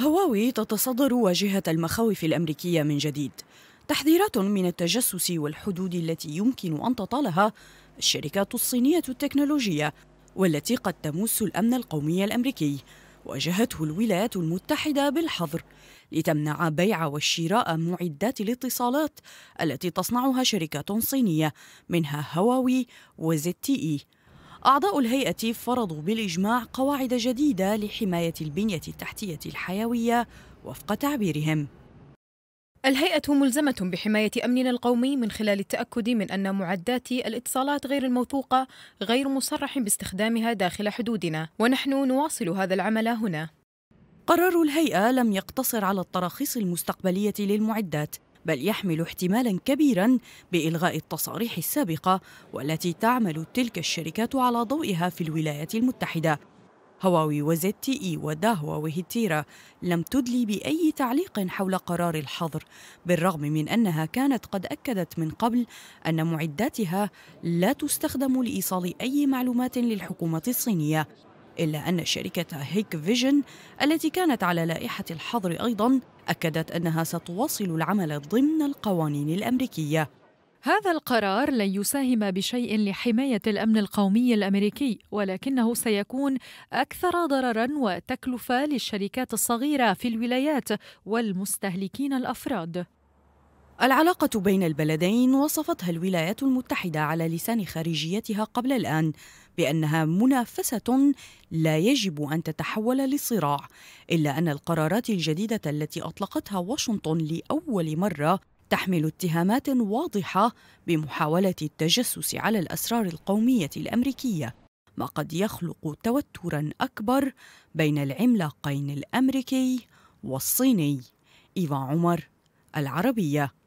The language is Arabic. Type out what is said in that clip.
هواوي تتصدر واجهة المخاوف الأمريكية من جديد تحذيرات من التجسس والحدود التي يمكن أن تطالها الشركات الصينية التكنولوجية والتي قد تمس الأمن القومي الأمريكي واجهته الولايات المتحدة بالحظر لتمنع بيع وشراء معدات الاتصالات التي تصنعها شركات صينية منها هواوي وزد تي إي أعضاء الهيئة فرضوا بالإجماع قواعد جديدة لحماية البنية التحتية الحيوية وفق تعبيرهم الهيئة ملزمة بحماية أمننا القومي من خلال التأكد من أن معدات الاتصالات غير الموثوقة غير مصرح باستخدامها داخل حدودنا، ونحن نواصل هذا العمل هنا. قرار الهيئة لم يقتصر على التراخيص المستقبلية للمعدات، بل يحمل احتمالا كبيرا بإلغاء التصاريح السابقة والتي تعمل تلك الشركات على ضوئها في الولايات المتحدة هواوي وزد تي اي وداهوا وهيتيرا لم تدلي بأي تعليق حول قرار الحظر بالرغم من أنها كانت قد أكدت من قبل أن معداتها لا تستخدم لإيصال أي معلومات للحكومة الصينية إلا أن شركة هيك فيجن التي كانت على لائحة الحظر أيضا أكدت أنها ستواصل العمل ضمن القوانين الأمريكية هذا القرار لن يساهم بشيء لحماية الأمن القومي الأمريكي ولكنه سيكون أكثر ضررا وتكلفة للشركات الصغيرة في الولايات والمستهلكين الأفراد العلاقة بين البلدين وصفتها الولايات المتحدة على لسان خارجيتها قبل الآن بأنها منافسة لا يجب أن تتحول لصراع، إلا أن القرارات الجديدة التي أطلقتها واشنطن لأول مرة تحمل اتهامات واضحة بمحاولة التجسس على الأسرار القومية الأمريكية، ما قد يخلق توترا أكبر بين العملاقين الأمريكي والصيني. إيفا عمر العربيه